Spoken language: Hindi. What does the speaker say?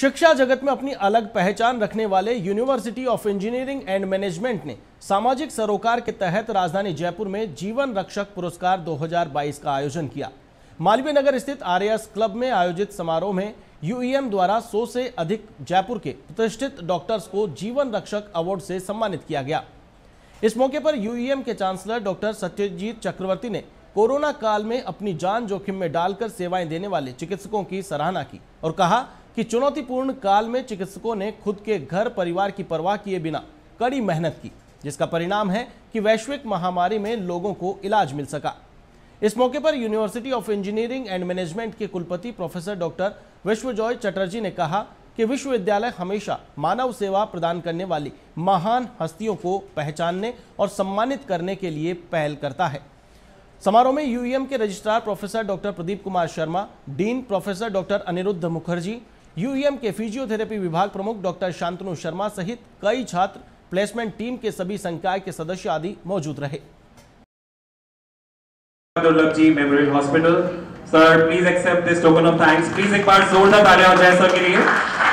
शिक्षा जगत में अपनी अलग पहचान रखने वाले university of engineering and management ने सामाजिक सरोकार के तहत राजधानी जयपुर में जीवन रक्षक पुरस्कार 2022 का आयोजन किया मालवीय नगर स्थित आरएस क्लब में आयोजित समारोह में यूईएम e द्वारा 100 से अधिक जयपुर के प्रतिष्ठित डॉक्टर्स को जीवन रक्षक अवार्ड से सम्मानित किया गया इस मौके पर यूईएम e के चांसलर डॉक्टर सत्यजीत चक्रवर्ती ने कोरोना काल में अपनी जान जोखिम में डालकर सेवाएं देने वाले चिकित्सकों की सराहना की और कहा कि चुनौतीपूर्ण काल में चिकित्सकों ने खुद के घर परिवार की परवाह किए बिना कड़ी मेहनत की जिसका परिणाम है कि वैश्विक महामारी में लोगों को इलाज मिल सका इस मौके पर university of engineering and management के कुलपति प्रोफेसर डॉक्टर विश्वजॉय चटर्जी ने कहा कि विश्वविद्यालय हमेशा मानव सेवा प्रदान करने वाली महान हस्तियों को पहचानने और सम्मानित करने के लिए पहल करता है समारोह में यूएम के registrar professor doctor Pradeep Kumar Sharma dean professor doctor Anirudh Mukherjee UEM के फिजियोथेरेपी विभाग प्रमुख डॉक्टर शांतनु शर्मा सहित कई छात्र प्लेसमेंट टीम के सभी संकाय के सदस्य आदि मौजूद रहे hospital sir please accept this token of thanks please एक बार जोरदार हो जाए सर के लिए